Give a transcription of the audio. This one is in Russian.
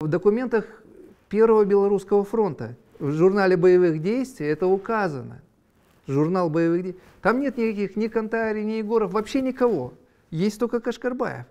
В документах Первого Белорусского фронта, в журнале боевых действий это указано. Журнал боевых действий. Там нет никаких ни Кантари, ни Егоров, вообще никого. Есть только Кашкарбаев.